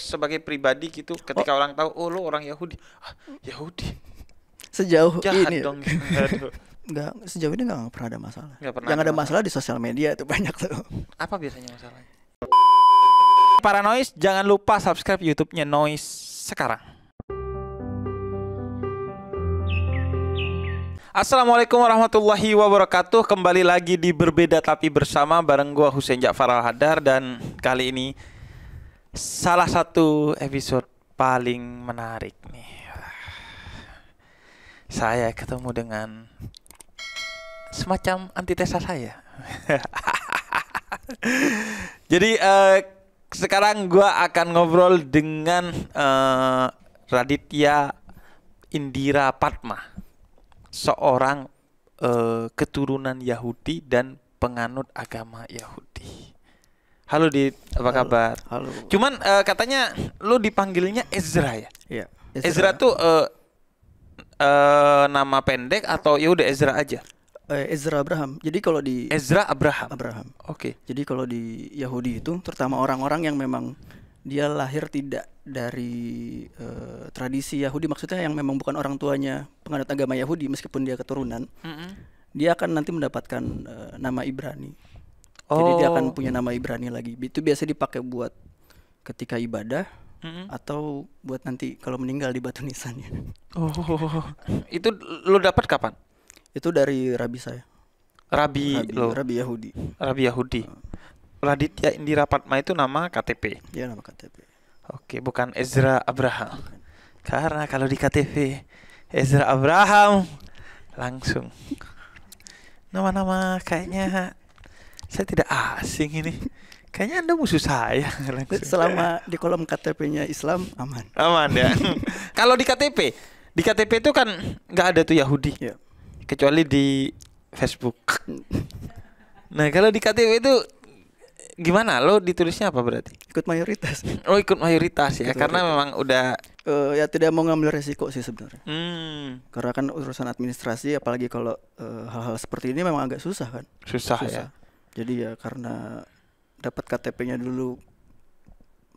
sebagai pribadi gitu oh. ketika oh. orang tahu oh lo orang Yahudi ah, Yahudi sejauh Jahat ini dong nggak sejauh ini nggak pernah ada masalah nggak pernah yang ada, masalah, masalah di sosial media itu banyak tuh apa biasanya masalahnya para noise jangan lupa subscribe YouTube-nya noise sekarang Assalamualaikum warahmatullahi wabarakatuh Kembali lagi di Berbeda Tapi Bersama Bareng gua Husein Ja'far Al-Hadar Dan kali ini salah satu episode paling menarik nih. Saya ketemu dengan semacam antitesa saya. Jadi uh, sekarang gue akan ngobrol dengan uh, Raditya Indira Padma, seorang uh, keturunan Yahudi dan penganut agama Yahudi. Halo Dit, apa Halo. kabar? Halo. Cuman uh, katanya lu dipanggilnya Ezra ya? Iya. Ezra, Ezra tuh uh, uh, nama pendek atau ya udah Ezra aja? Eh, Ezra Abraham. Jadi kalau di Ezra Abraham. Abraham. Oke. Okay. Jadi kalau di Yahudi itu terutama orang-orang yang memang dia lahir tidak dari uh, tradisi Yahudi maksudnya yang memang bukan orang tuanya penganut agama Yahudi meskipun dia keturunan. Mm -hmm. Dia akan nanti mendapatkan uh, nama Ibrani. Oh. Jadi dia akan oh, punya iya. nama Ibrani lagi. Itu biasa dipakai buat ketika ibadah mm-hmm. atau buat nanti kalau meninggal di batu nisannya. Oh, itu lo dapat kapan? Itu dari rabi saya. Rabi, rabi lo. Rabi Yahudi. Rabi Yahudi. Ah. Raditya Indira Patma itu nama KTP. Iya nama KTP. Oke, bukan Ezra Abraham. Bukan. Karena kalau di KTP Ezra Abraham langsung nama-nama kayaknya saya tidak asing ini. Kayaknya Anda musuh saya. Langsung. Selama di kolom KTP-nya Islam aman. Aman ya. Kalau di KTP, di KTP itu kan nggak ada tuh Yahudi. Ya. Kecuali di Facebook. Nah, kalau di KTP itu gimana? Lo ditulisnya apa berarti? Ikut mayoritas. Oh, ikut mayoritas ya. Ikut karena mayoritas. memang udah uh, ya tidak mau ngambil resiko sih sebenarnya. Hmm. Karena kan urusan administrasi apalagi kalau uh, hal-hal seperti ini memang agak susah kan. Susah, ya. susah. ya jadi ya karena dapat KTP-nya dulu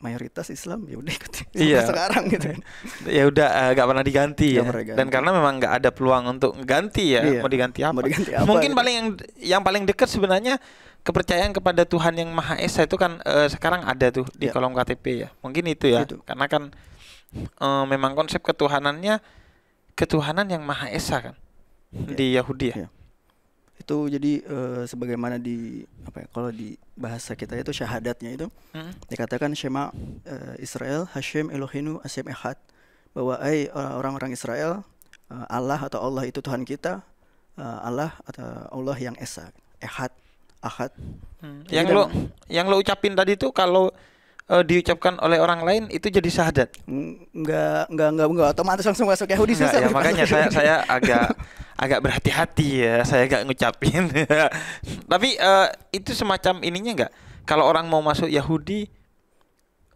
mayoritas Islam ya udah ikut iya. sekarang gitu ya udah eh, nggak uh, pernah diganti ya pernah dan karena memang nggak ada peluang untuk ganti ya iya. mau diganti apa, mau diganti apa mungkin gitu. paling yang yang paling dekat sebenarnya kepercayaan kepada Tuhan yang Maha Esa itu kan uh, sekarang ada tuh di ya. kolom KTP ya mungkin itu ya gitu. karena kan uh, memang konsep ketuhanannya ketuhanan yang Maha Esa kan ya. di Yahudi ya, ya itu jadi uh, sebagaimana di apa ya kalau di bahasa kita itu syahadatnya itu hmm. dikatakan Shema uh, Israel Hashem Elohimu Hashem Echad bahwa ay eh, orang-orang Israel uh, Allah atau Allah itu Tuhan kita uh, Allah atau Allah yang esa Ehad Ahad hmm. yang kan lo yang lo ucapin tadi itu kalau uh, diucapkan oleh orang lain itu jadi syahadat nggak nggak nggak nggak otomatis langsung masuk Yahudi susah ya, makanya saya saya agak agak berhati-hati ya saya gak ngucapin tapi uh, itu semacam ininya nggak kalau orang mau masuk Yahudi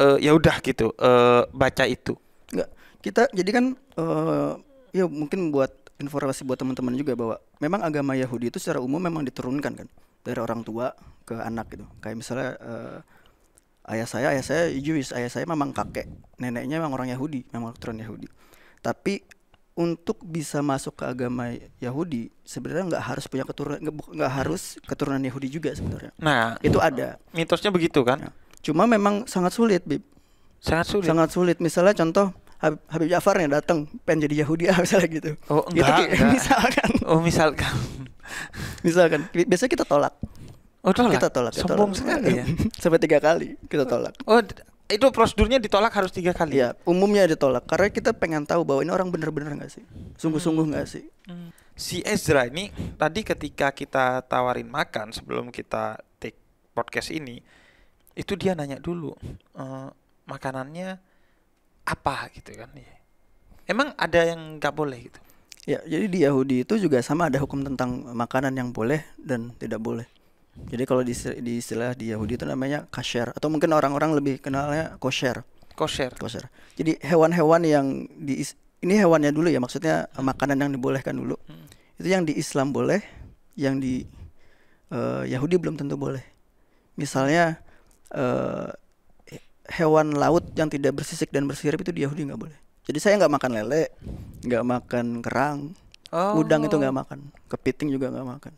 uh, ya udah gitu uh, baca itu nggak kita jadi kan uh, ya mungkin buat informasi buat teman-teman juga bahwa memang agama Yahudi itu secara umum memang diturunkan kan dari orang tua ke anak gitu kayak misalnya uh, ayah saya ayah saya Jewish ayah saya memang kakek neneknya memang orang Yahudi memang turun Yahudi tapi untuk bisa masuk ke agama Yahudi sebenarnya nggak harus punya keturunan nggak hmm. harus keturunan Yahudi juga sebenarnya. Nah, itu ada. Mitosnya begitu kan? Ya. Cuma memang sangat sulit, Bib. Sangat sulit. Sangat sulit. Misalnya contoh Habib, Habib Jafar yang datang pengen jadi Yahudi ah, misalnya gitu. Oh, enggak, Gitu, enggak. misalkan. Oh, misalkan. misalkan biasanya kita tolak. Oh, tolak. Kita tolak. Sombong sekali ya. Sampai tiga kali kita tolak. Oh, itu prosedurnya ditolak harus tiga kali. ya umumnya ditolak karena kita pengen tahu bahwa ini orang bener-bener nggak sih, sungguh-sungguh nggak -sungguh hmm. sih. Hmm. Si Ezra ini tadi ketika kita tawarin makan sebelum kita take podcast ini, itu dia nanya dulu e, makanannya apa gitu kan? ya Emang ada yang nggak boleh gitu? Ya, jadi di Yahudi itu juga sama ada hukum tentang makanan yang boleh dan tidak boleh. Jadi kalau di, di istilah di Yahudi itu namanya kasher atau mungkin orang-orang lebih kenalnya kosher. Kosher. Kosher. Jadi hewan-hewan yang di ini hewannya dulu ya maksudnya hmm. makanan yang dibolehkan dulu. Hmm. Itu yang di Islam boleh, yang di uh, Yahudi belum tentu boleh. Misalnya uh, hewan laut yang tidak bersisik dan bersirip itu di Yahudi nggak boleh. Jadi saya nggak makan lele, nggak makan kerang, oh. udang itu nggak oh. makan, kepiting juga nggak makan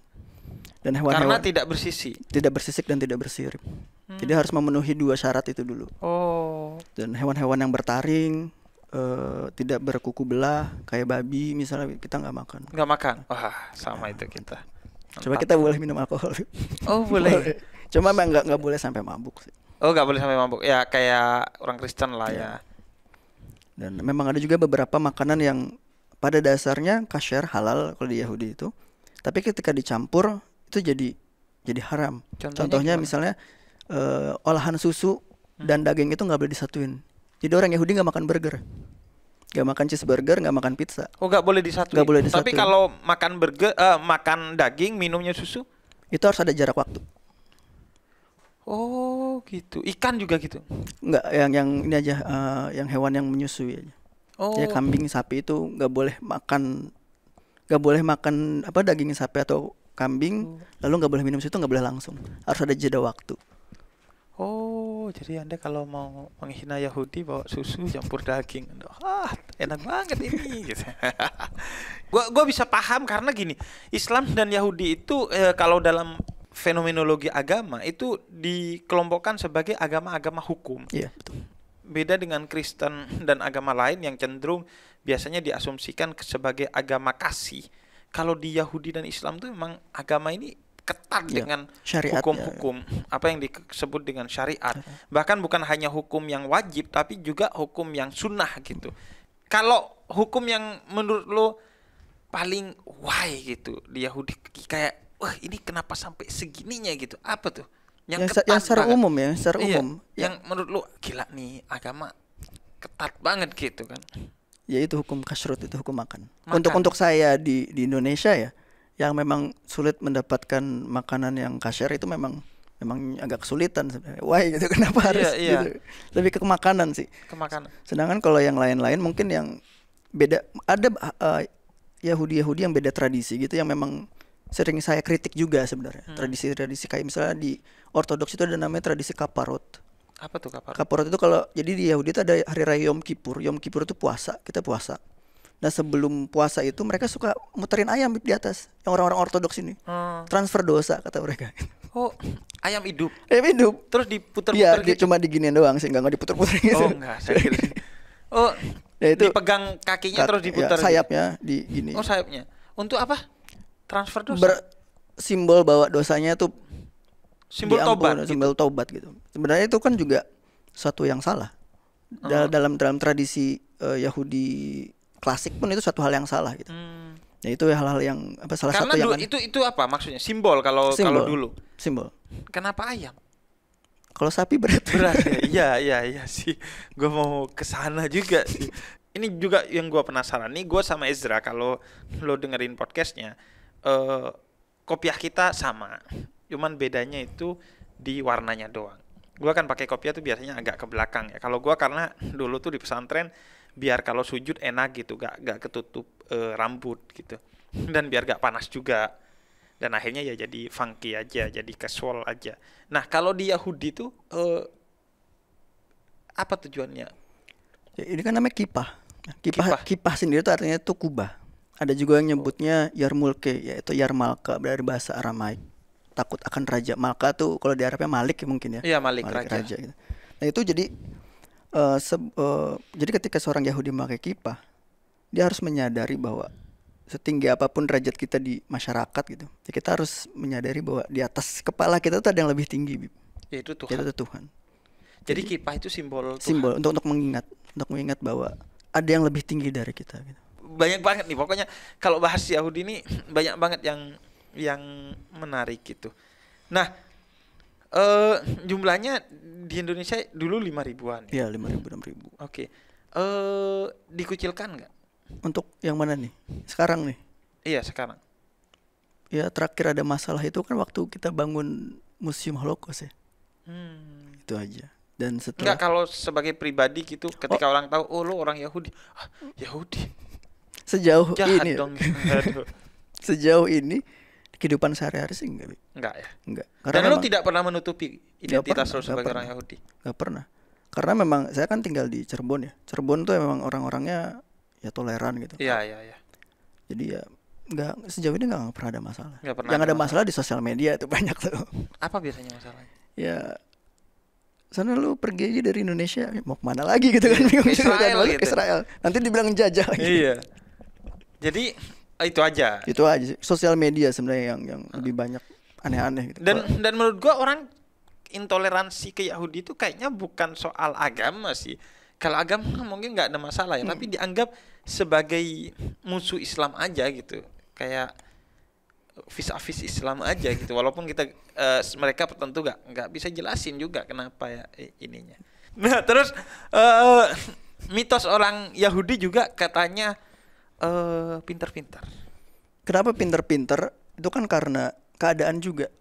dan hewan-hewan karena tidak bersisi, tidak bersisik dan tidak bersirip hmm. jadi harus memenuhi dua syarat itu dulu oh dan hewan-hewan yang bertaring uh, tidak berkuku belah kayak babi misalnya kita nggak makan nggak makan wah sama nah, itu kita Mantap. coba kita boleh minum alkohol oh boleh, cuma memang nggak nggak boleh sampai mabuk sih oh nggak boleh sampai mabuk ya kayak orang Kristen lah ya. ya dan memang ada juga beberapa makanan yang pada dasarnya kasher halal kalau di Yahudi itu tapi ketika dicampur itu jadi jadi haram. Contohnya, Contohnya misalnya uh, olahan susu hmm. dan daging itu nggak boleh disatuin. Jadi orang Yahudi nggak makan burger, nggak makan cheeseburger, nggak makan pizza. Oh nggak boleh disatuin. Gak boleh disatuin. Tapi kalau makan burger, uh, makan daging, minumnya susu, itu harus ada jarak waktu. Oh gitu. Ikan juga gitu. Nggak yang yang ini aja uh, yang hewan yang menyusui aja. Oh. Ya kambing, sapi itu nggak boleh makan nggak boleh makan apa daging sapi atau kambing hmm. lalu nggak boleh minum situ nggak boleh langsung harus ada jeda waktu oh jadi anda kalau mau menghina Yahudi bawa susu campur daging ah enak banget ini gitu. gua bisa paham karena gini Islam dan Yahudi itu eh, kalau dalam fenomenologi agama itu dikelompokkan sebagai agama-agama hukum iya betul beda dengan Kristen dan agama lain yang cenderung biasanya diasumsikan sebagai agama kasih kalau di Yahudi dan Islam tuh memang agama ini ketat ya, dengan hukum-hukum ya. apa yang disebut dengan syariat iya. bahkan bukan hanya hukum yang wajib tapi juga hukum yang sunnah gitu kalau hukum yang menurut lo paling why gitu di Yahudi kayak wah ini kenapa sampai segininya gitu apa tuh yang, yang, ketat yang secara banget. umum ya secara iya, umum yang menurut lo gila nih agama ketat banget gitu kan yaitu hukum kasrut itu hukum makan. makan. Untuk untuk saya di di Indonesia ya yang memang sulit mendapatkan makanan yang kasar itu memang memang agak kesulitan sebenarnya. Wah gitu kenapa iya, harus iya, iya. gitu. Lebih ke makanan sih. Ke makanan. Sedangkan kalau yang lain-lain mungkin yang beda ada yahudi eh, Yahudi-Yahudi yang beda tradisi gitu yang memang sering saya kritik juga sebenarnya. Hmm. Tradisi-tradisi hmm. kayak misalnya di Ortodoks itu ada namanya tradisi kaparot. Apa tuh kaparot? Kaparot itu kalau jadi di Yahudi itu ada hari raya Yom Kippur. Yom Kippur itu puasa, kita puasa. Nah sebelum puasa itu mereka suka muterin ayam di atas yang orang-orang ortodoks ini hmm. transfer dosa kata mereka. Oh ayam hidup? Ayam hidup. Terus diputer-puter? Iya gitu. cuma diginian doang sih nggak oh, nggak diputer-puter gitu. Oh enggak saya Oh ya itu dipegang kakinya kak, terus iya, diputar. Ya, gitu? sayapnya gitu. di gini. Oh sayapnya untuk apa? Transfer dosa. Ber, simbol bawa dosanya tuh simbol diampun, tobat gitu. simbol gitu. tobat gitu sebenarnya itu kan juga satu yang salah Dal uh. Hmm. dalam dalam tradisi uh, Yahudi klasik pun itu satu hal yang salah gitu hmm. ya itu hal-hal yang apa salah Karena satu yang itu itu apa maksudnya simbol kalau kalau dulu simbol kenapa ayam kalau sapi berat berat ya iya, iya iya sih gue mau kesana juga sih ini juga yang gue penasaran nih gue sama Ezra kalau lo dengerin podcastnya uh, kopiah kita sama cuman bedanya itu di warnanya doang Gua kan pakai kopiah tuh biasanya agak ke belakang ya kalau gua karena dulu tuh di pesantren biar kalau sujud enak gitu gak gak ketutup e, rambut gitu dan biar gak panas juga dan akhirnya ya jadi funky aja jadi casual aja nah kalau di Yahudi tuh e, apa tujuannya ya, ini kan namanya kipah nah, kipah kipah, kipah sendiri tuh artinya tuh kubah ada juga yang nyebutnya yarmulke yaitu yarmalka dari bahasa Aramaik takut akan raja. Malka tuh kalau di Arabnya Malik ya mungkin ya. Iya, Malik, Malik raja. raja gitu. Nah, itu jadi uh, eh, se uh, eh, jadi ketika seorang Yahudi memakai kipah, dia harus menyadari bahwa setinggi apapun derajat kita di masyarakat gitu. Ya, kita harus menyadari bahwa di atas kepala kita tuh ada yang lebih tinggi, Bib. Yaitu Tuhan. Yaitu Tuhan. Jadi, Jadi kipah itu simbol Tuhan. Simbol untuk untuk mengingat, untuk mengingat bahwa ada yang lebih tinggi dari kita gitu. Banyak banget nih pokoknya kalau bahas Yahudi ini banyak banget yang yang menarik gitu. Nah, eh jumlahnya di Indonesia dulu lima ribuan. Ya? Iya, lima ribu enam ribu. Oke. Eh dikucilkan nggak? Untuk yang mana nih? Sekarang nih? Iya sekarang. Ya terakhir ada masalah itu kan waktu kita bangun museum Holocaust ya. Hmm. Itu aja. Dan setelah. Enggak kalau sebagai pribadi gitu, ketika oh. orang tahu, oh lo orang Yahudi, ah, Yahudi. Sejauh Jahat ini. Dong. Sejauh ini kehidupan sehari-hari sih enggak. Enggak ya? Enggak. Karena Dan lu tidak pernah menutupi identitas lu sebagai orang Yahudi? Enggak pernah. Karena memang saya kan tinggal di Cirebon ya. Cirebon tuh memang orang-orangnya ya toleran gitu. Iya, iya, iya. Jadi ya nggak sejauh ini nggak pernah ada masalah. Enggak pernah Yang ada, masalah, masalah di sosial media itu banyak tuh. Apa biasanya masalahnya? Ya sana lu pergi aja dari Indonesia mau kemana lagi gitu kan iya, bingung kan. Israel, gitu. Israel nanti dibilang jajah lagi. Iya. Jadi itu aja. Itu aja sih. Sosial media sebenarnya yang yang hmm. lebih banyak aneh-aneh gitu. Dan dan menurut gua orang intoleransi ke Yahudi itu kayaknya bukan soal agama sih. Kalau agama mungkin nggak ada masalah ya, hmm. tapi dianggap sebagai musuh Islam aja gitu. Kayak vis-a-vis Islam aja gitu. Walaupun kita uh, mereka tentu nggak nggak bisa jelasin juga kenapa ya ininya. Nah, terus uh, mitos orang Yahudi juga katanya Eh, pinter-pinter. Kenapa pinter-pinter? Itu kan karena keadaan juga.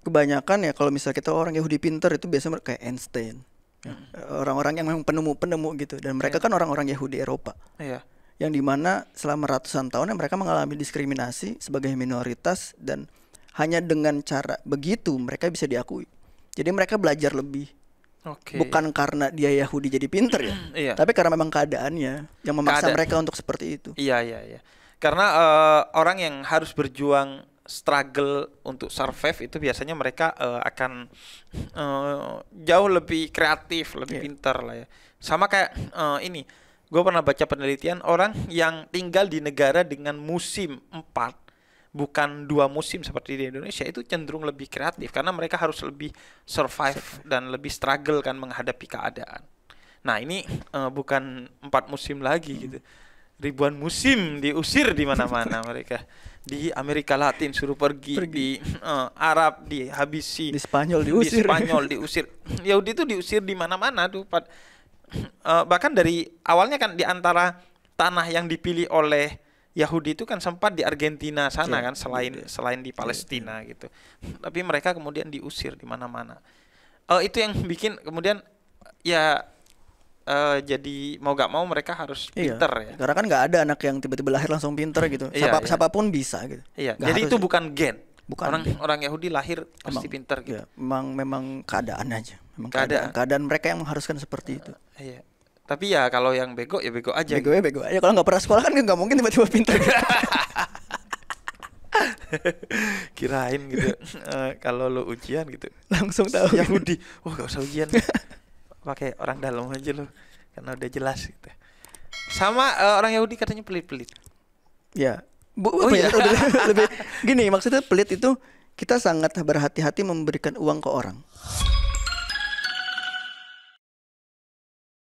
Kebanyakan ya kalau misalnya kita orang Yahudi pinter itu biasanya kayak Einstein. orang ya, Orang-orang yang memang penemu-penemu gitu dan mereka yeah. kan orang-orang Yahudi Eropa. Iya. Yeah. Yang dimana selama ratusan tahun ya mereka mengalami diskriminasi sebagai minoritas dan hanya dengan cara begitu mereka bisa diakui. Jadi mereka belajar lebih Okay. Bukan karena dia Yahudi jadi pinter ya, iya. tapi karena memang keadaannya yang memaksa Keadaan. mereka untuk seperti itu. Iya iya iya. Karena uh, orang yang harus berjuang struggle untuk survive itu biasanya mereka uh, akan uh, jauh lebih kreatif, lebih yeah. pintar lah ya. Sama kayak uh, ini, gue pernah baca penelitian orang yang tinggal di negara dengan musim empat bukan dua musim seperti di Indonesia itu cenderung lebih kreatif karena mereka harus lebih survive dan lebih struggle kan menghadapi keadaan. Nah ini uh, bukan empat musim lagi hmm. gitu, ribuan musim diusir di mana-mana mereka di Amerika Latin suruh pergi, pergi. di uh, Arab dihabisi di Spanyol diusir di Spanyol diusir Yahudi itu diusir di mana-mana tuh Uh, bahkan dari awalnya kan di antara tanah yang dipilih oleh Yahudi itu kan sempat di Argentina sana yeah. kan selain yeah. selain di iya, Palestina yeah. gitu. Tapi mereka kemudian diusir di mana-mana. Uh, itu yang bikin kemudian ya uh, jadi mau gak mau mereka harus iya. pinter ya. Karena kan nggak ada anak yang tiba-tiba lahir langsung pinter gitu. Iya, Siapa, iya, iya. Siapapun bisa gitu. Iya. jadi itu gitu. bukan gen. Bukan orang gen. orang Yahudi lahir pasti emang, pinter gitu. Iya, memang memang keadaan aja. Memang keadaan. keadaan keadaan mereka yang mengharuskan seperti itu. iya tapi ya kalau yang bego ya bego aja bego ya bego aja kalau nggak pernah sekolah kan nggak mungkin tiba-tiba pintar kirain gitu uh, kalau lo ujian gitu langsung tahu Yahudi wah oh, gak usah ujian pakai orang dalam aja lo karena udah jelas gitu sama uh, orang Yahudi katanya pelit-pelit ya Bu, oh ya? iya. udah lebih gini maksudnya pelit itu kita sangat berhati-hati memberikan uang ke orang